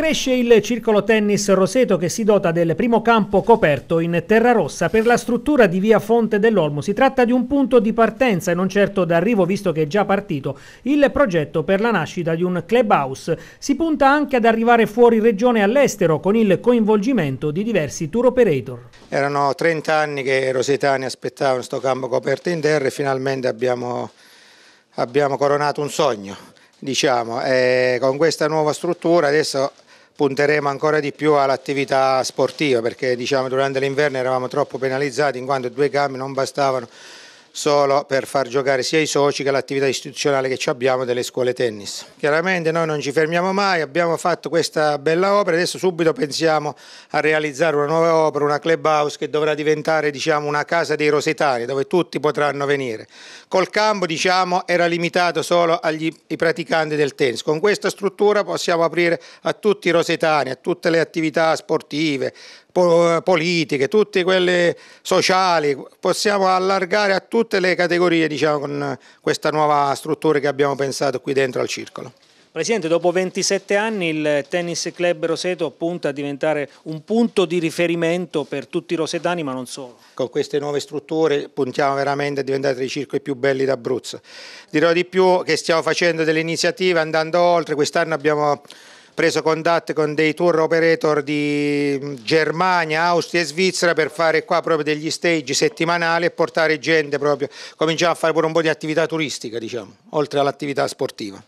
Cresce il circolo tennis Roseto che si dota del primo campo coperto in terra rossa per la struttura di via Fonte dell'Olmo. Si tratta di un punto di partenza e non certo d'arrivo visto che è già partito il progetto per la nascita di un clubhouse. Si punta anche ad arrivare fuori regione all'estero con il coinvolgimento di diversi tour operator. Erano 30 anni che i rosetani aspettavano questo campo coperto in terra e finalmente abbiamo, abbiamo coronato un sogno. Diciamo, e con questa nuova struttura adesso punteremo ancora di più all'attività sportiva perché diciamo, durante l'inverno eravamo troppo penalizzati in quanto due gambe non bastavano solo per far giocare sia i soci che l'attività istituzionale che abbiamo delle scuole tennis. Chiaramente noi non ci fermiamo mai, abbiamo fatto questa bella opera e adesso subito pensiamo a realizzare una nuova opera, una clubhouse che dovrà diventare diciamo, una casa dei rosetari dove tutti potranno venire. Col campo diciamo, era limitato solo agli, ai praticanti del tennis, con questa struttura possiamo aprire a tutti i rosetani, a tutte le attività sportive, po politiche, tutte quelle sociali, possiamo allargare a tutti tutte le categorie diciamo, con questa nuova struttura che abbiamo pensato qui dentro al circolo. Presidente, dopo 27 anni il Tennis Club Roseto punta a diventare un punto di riferimento per tutti i rosetani, ma non solo. Con queste nuove strutture puntiamo veramente a diventare i circoli più belli d'Abruzzo. Dirò di più che stiamo facendo delle iniziative andando oltre, quest'anno abbiamo preso contatto con dei tour operator di Germania, Austria e Svizzera per fare qua proprio degli stage settimanali e portare gente proprio, cominciamo a fare pure un po' di attività turistica diciamo, oltre all'attività sportiva.